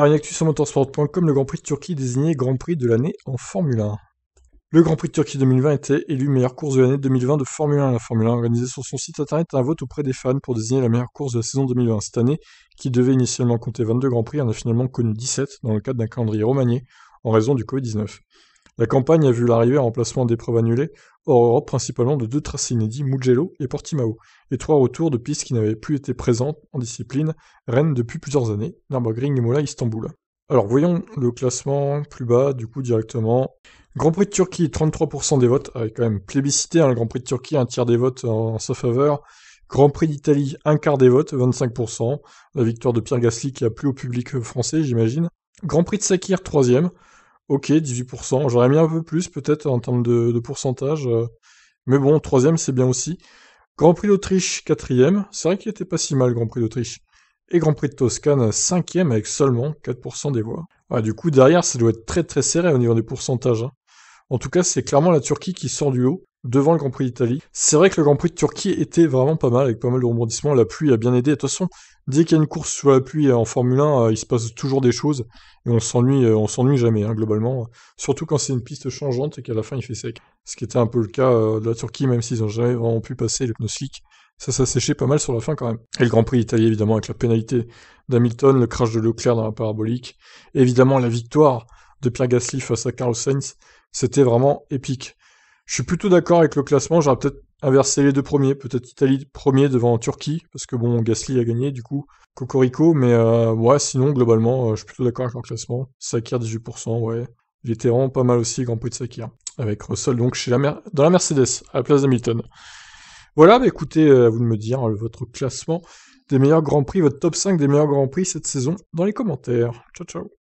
actu sur motorsport.com, le Grand Prix de Turquie désigné Grand Prix de l'année en Formule 1. Le Grand Prix de Turquie 2020 était élu meilleure course de l'année 2020 de Formule 1. La Formule 1 organisée sur son site internet un vote auprès des fans pour désigner la meilleure course de la saison 2020. Cette année, qui devait initialement compter 22 Grands Prix, en a finalement connu 17 dans le cadre d'un calendrier remanié en raison du Covid-19. La campagne a vu l'arrivée à remplacement d'épreuves annulées hors Europe principalement de deux tracés inédits, Mugello et Portimao, et trois retours de pistes qui n'avaient plus été présentes en discipline Rennes depuis plusieurs années, Nürburgring, Mola, Istanbul. Alors voyons le classement plus bas du coup directement. Grand Prix de Turquie, 33% des votes, avec quand même plébiscité, un hein, le Grand Prix de Turquie, un tiers des votes en, sa faveur. Grand Prix d'Italie, un quart des votes, 25%. La victoire de Pierre Gasly qui a plu au public euh, français, j'imagine. Grand Prix de Sakir, troisième ok, 18%. J'aurais mis un peu plus peut-être en termes de, pourcentage. Euh. mais bon, troisième, c'est bien aussi. Grand Prix d'Autriche, quatrième. C'est vrai qu'il était pas si mal, Grand Prix d'Autriche. Et Grand Prix de Toscane, cinquième, avec seulement 4% des voix. Ah, du coup, derrière, ça doit être très très serré au niveau des pourcentages. Hein. En tout cas, c'est clairement la Turquie qui sort du lot devant le Grand Prix d'Italie. C'est vrai que le Grand Prix de Turquie était vraiment pas mal, avec pas mal de rebondissements. La pluie a bien aidé. De toute façon, dès qu'il y a une course sous la pluie euh, en Formule 1, euh, il se passe toujours des choses. Et on s'ennuie, euh, on s'ennuie jamais, hein, globalement. Surtout quand c'est une piste changeante et qu'à la fin, il fait sec. Ce qui était un peu le cas de la Turquie, même s'ils n'ont jamais vraiment pu passer le pneus slick. Ça, ça séchait pas mal sur la fin quand même. Et le Grand Prix d'Italie, évidemment, avec la pénalité d'Hamilton, le crash de Leclerc dans la parabolique. évidemment, la victoire de Pierre Gasly face à Carlos Sainz. C'était vraiment épique. Je suis plutôt d'accord avec le classement. J'aurais peut-être inversé les deux premiers. Peut-être Italie premier devant Turquie, parce que bon, Gasly a gagné, du coup, Cocorico. Mais euh, ouais, sinon, globalement, euh, je suis plutôt d'accord avec le classement. Sakir, 18%, ouais. Il pas mal aussi, Grand Prix de Sakir. Avec Russell, donc, chez la mer dans la Mercedes, à la place d'Hamilton. Voilà, bah, écoutez, euh, à vous de me dire euh, votre classement des meilleurs Grands Prix, votre top 5 des meilleurs Grands Prix cette saison dans les commentaires. Ciao, ciao.